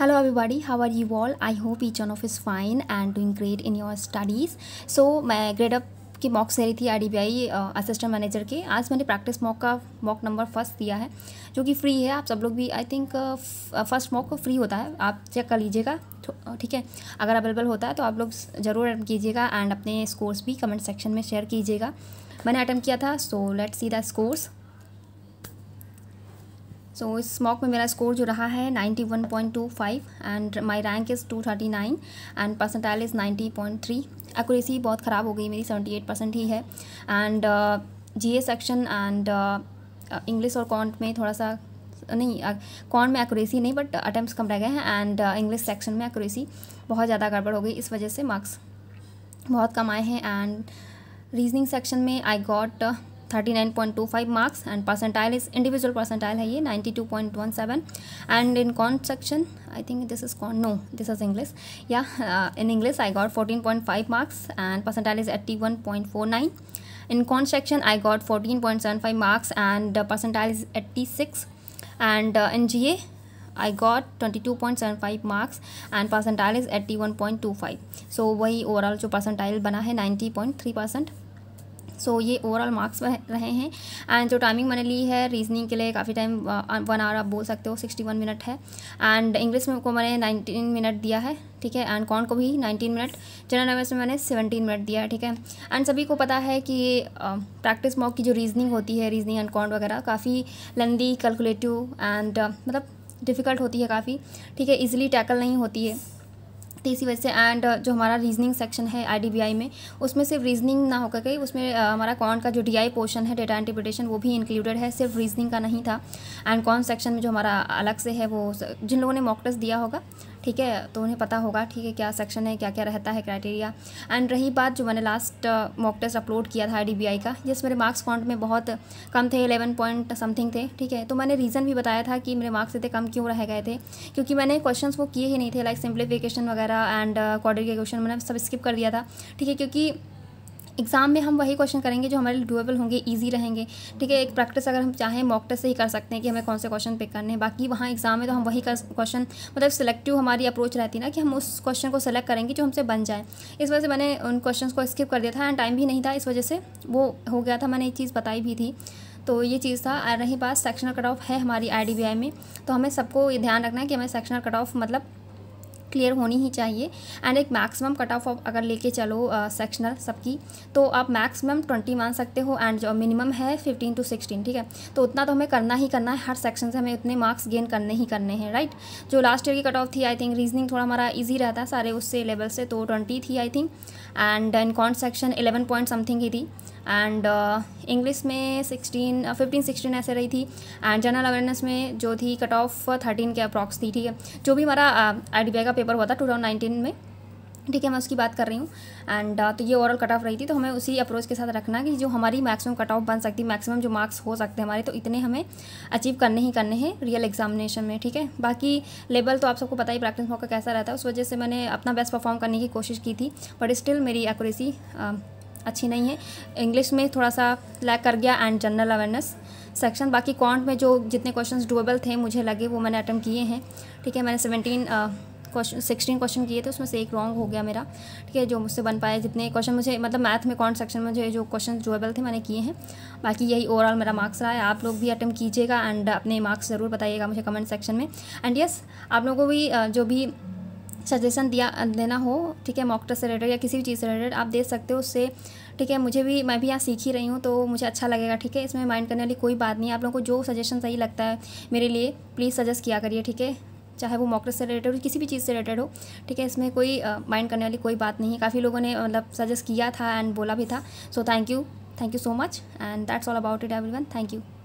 hello everybody how are you all i hope each one of is fine and doing great in your studies so मैं grade up की मॉक्स ले रही थी आई assistant manager के आज मैंने प्रैक्टिस मॉक का मॉक नंबर फर्स्ट दिया है जो कि फ्री है आप सब लोग भी I think first mock free होता है आप चेक कर लीजिएगा uh, ठीक है अगर अवेलेबल होता है तो आप लोग ज़रूर अटैम्प कीजिएगा एंड अपने स्कोर्स भी कमेंट सेक्शन में शेयर कीजिएगा मैंने अटैम्प किया था so let see the scores so इस मॉक में मेरा स्कोर जो रहा है 91.25 and my rank is 239 and percentile is 90.3 accuracy बहुत ख़राब हो गई मेरी 78 परसेंट ही है and G A section and English और कॉन्ट में थोड़ा सा नहीं कॉन्ट uh, में एक्यूरेसी नहीं बट अटैम्प्ट कम रह गए हैं एंड इंग्लिश सेक्शन में एक्यूरेसी बहुत ज़्यादा गड़बड़ हो गई इस वजह से मार्क्स बहुत कम आए हैं एंड रीजनिंग सेक्शन में I got thirty nine point two five marks and percentile is individual percentile है ये ninety two point one seven and in quant section I think this is quant no this is English या in English I got fourteen point five marks and percentile is eighty one point four nine in con section uh, i got 14.75 marks and the percentile is 86 uh, and uh, in ga i got 22.75 eighty one point two 81.25 so वही overall जो percentile बना है 90.3 percent so ये overall marks रहे हैं and जो timing मैंने ली है रीजनिंग के लिए काफ़ी टाइम वन आवर आप बोल सकते हो सिक्सटी वन मिनट है एंड इंग्लिश में को मैंने नाइनटीन मिनट दिया है ठीक है एंड कौन को भी नाइनटीन मिनट जनरल नॉलेज में मैंने सेवनटीन मिनट दिया है ठीक है एंड सभी को पता है कि प्रैक्टिस uh, मॉक की जो रीजनिंग होती है रीजनिंग एंड कॉन्ट वगैरह काफ़ी लेंदी कैलकुलेटिव एंड मतलब डिफ़िकल्ट होती है काफ़ी ठीक है ईजिली टैकल नहीं होती है तो इसी वजह से एंड uh, जो हमारा रीजनिंग सेक्शन है आईडीबीआई में उसमें सिर्फ रीजनिंग ना होकर के उसमें uh, हमारा कौन का जो डीआई पोर्शन है डेटा इंटरप्रिटेशन वो भी इंक्लूडेड है सिर्फ रीजनिंग का नहीं था एंड कौन सेक्शन में जो हमारा अलग से है वो जिन लोगों ने मॉक टेस्ट दिया होगा ठीक है तो उन्हें पता होगा ठीक है क्या सेक्शन है क्या क्या रहता है क्राइटेरिया एंड रही बात जो मैंने लास्ट मॉक टेस्ट अपलोड किया था डी का जिस मेरे मार्क्स काउंट में बहुत कम थे एलेवन पॉइंट समथिंग थे ठीक है तो मैंने रीज़न भी बताया था कि मेरे मार्क्स इतने कम क्यों रह गए थे क्योंकि मैंने क्वेश्चन वो किए ही नहीं थे लाइक सिंप्लीफिकेशन वगैरह एंड के क्वेश्चन मैंने सब स्किप कर दिया था ठीक है क्योंकि एग्ज़ाम में हम वही क्वेश्चन करेंगे जो हमारे लिए डूएबल होंगे ईजी रहेंगे ठीक है एक प्रैक्टिस अगर हम चाहें मॉक टेस्ट से ही कर सकते हैं कि हमें कौन से क्वेश्चन पिक करने हैं बाकी वहाँ एग्ज़ाम में तो हम वही क्वेश्चन मतलब सेलेक्टिव हमारी अप्रोच रहती है ना कि हम उस क्वेश्चन को सेलेक्ट करेंगे जो हमसे बन जाए इस वजह से मैंने उन क्वेश्चन को स्किप कर दिया था एंड टाइम भी नहीं था इस वजह से वो हो गया था मैंने ये चीज़ बताई भी थी तो ये चीज़ था आ रही बात सेक्शनल कट ऑफ है हमारी आई में तो हमें सबको ये ध्यान रखना है कि हमें सेक्शनल कट ऑफ मतलब क्लियर होनी ही चाहिए एंड एक मैक्सिमम कट ऑफ अगर लेके चलो सेक्शनल सबकी तो आप मैक्सिमम ट्वेंटी मान सकते हो एंड जो मिनिमम है फिफ्टीन टू सिक्सटीन ठीक है तो उतना तो हमें करना ही करना है हर सेक्शन से हमें उतने मार्क्स गेन करने ही करने हैं राइट जो लास्ट ईयर की कट ऑफ थी आई थिंक रीजनिंग थोड़ा हमारा ईजी रहता है सारे उससे लेवल से तो ट्वेंटी थी I think and in quant section eleven point something ही थी एंड इंग्लिश uh, में सिक्सटीन फिफ्टीन सिक्सटीन ऐसे रही थी एंड जनरल अवेयरनेस में जो थी कट ऑफ थर्टीन के अप्रॉक्स थी ठीक है जो भी हमारा आई uh, डी का पेपर हुआ था टू में ठीक है मैं उसकी बात कर रही हूँ एंड uh, तो ये ओवरऑल कट ऑफ रही थी तो हमें उसी अप्रोच के साथ रखना कि जो हमारी मैक्सिमम कट ऑफ बन सकती है मैक्सिमम जो मार्क्स हो सकते हैं हमारे तो इतने हमें अचीव करने ही करने हैं रियल एग्जामिनेशन में ठीक है बाकी लेवल तो आप सबको पता ही प्रैक्टिस मौका कैसा रहता है उस वजह से मैंने अपना बेस्ट परफॉर्म करने की कोशिश की थी बट स्टिल मेरी एक्यूरेसी अच्छी नहीं है इंग्लिश में थोड़ा सा लैक कर गया एंड जनरल अवेयरनेस सेक्शन बाकी कॉन्ट में जो जितने क्वेश्चन डुएबल थे मुझे लगे वो मैंने अटैम्प्ट किए हैं ठीक है मैंने सेवनटीन क्वेश्चन सिक्सटीन क्वेश्चन किए थे उसमें से एक रॉन्ग हो गया मेरा ठीक है जो मुझसे बन पाए जितने क्वेश्चन मुझे मतलब मैथ में कौन सेक्शन में जो जो क्वेश्चन जोएबल थे मैंने किए हैं बाकी यही ओवरऑल मेरा मार्क्स रहा है आप लोग भी अटैम्प्ट कीजिएगा एंड अपने मार्क्स ज़रूर बताइएगा मुझे कमेंट सेक्शन में एंड यस yes, आप लोगों को भी जो भी सजेशन दिया देना हो ठीक है मॉक टेस्ट से रिलेटेड या किसी भी चीज़ से रिलेटेड आप दे सकते हो उससे ठीक है मुझे भी मैं भी यहाँ सीख ही रही हूँ तो मुझे अच्छा लगेगा ठीक है इसमें माइंड करने वाली कोई बात नहीं आप लोगों को जो सजेशन सही लगता है मेरे लिए प्लीज़ सजेस्ट किया करिए ठीक है चाहे वो मॉक से रिलेटेड हो किसी भी चीज़ से रिलेटेड हो ठीक है इसमें कोई माइंड करने वाली कोई बात नहीं है काफ़ी लोगों ने मतलब सजेस्ट किया था एंड बोला भी था so thank you thank you so much and that's all about it everyone thank you